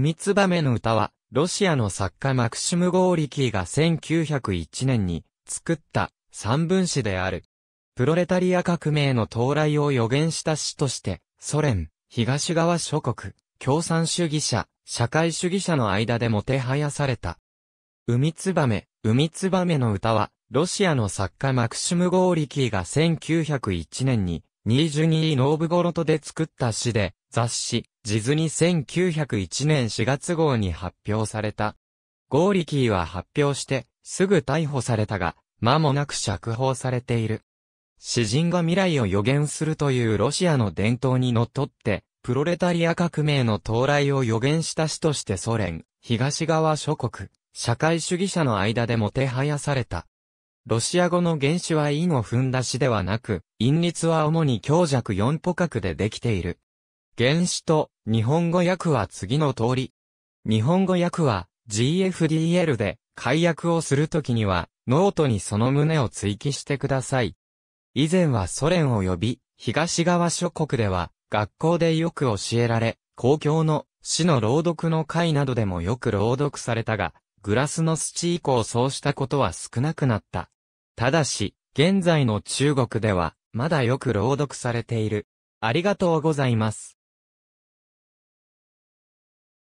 海燕の歌は、ロシアの作家マクシム・ゴーリキーが1901年に作った三文詩である。プロレタリア革命の到来を予言した詩として、ソ連、東側諸国、共産主義者、社会主義者の間でもてはやされた。海燕、海燕の歌は、ロシアの作家マクシム・ゴーリキーが1901年に22位ノーブゴロトで作った詩で、雑誌、ジズに1901年4月号に発表された。ゴーリキーは発表して、すぐ逮捕されたが、間もなく釈放されている。詩人が未来を予言するというロシアの伝統にのっとって、プロレタリア革命の到来を予言した詩としてソ連、東側諸国、社会主義者の間でもてはやされた。ロシア語の原種は韻を踏んだ詩ではなく、陰律は主に強弱4歩角でできている。原子と日本語訳は次の通り。日本語訳は GFDL で解約をするときにはノートにその旨を追記してください。以前はソ連及び東側諸国では学校でよく教えられ、公共の詩の朗読の会などでもよく朗読されたが、グラスノスチ以降そうしたことは少なくなった。ただし、現在の中国では、まだよく朗読されている。ありがとうございます。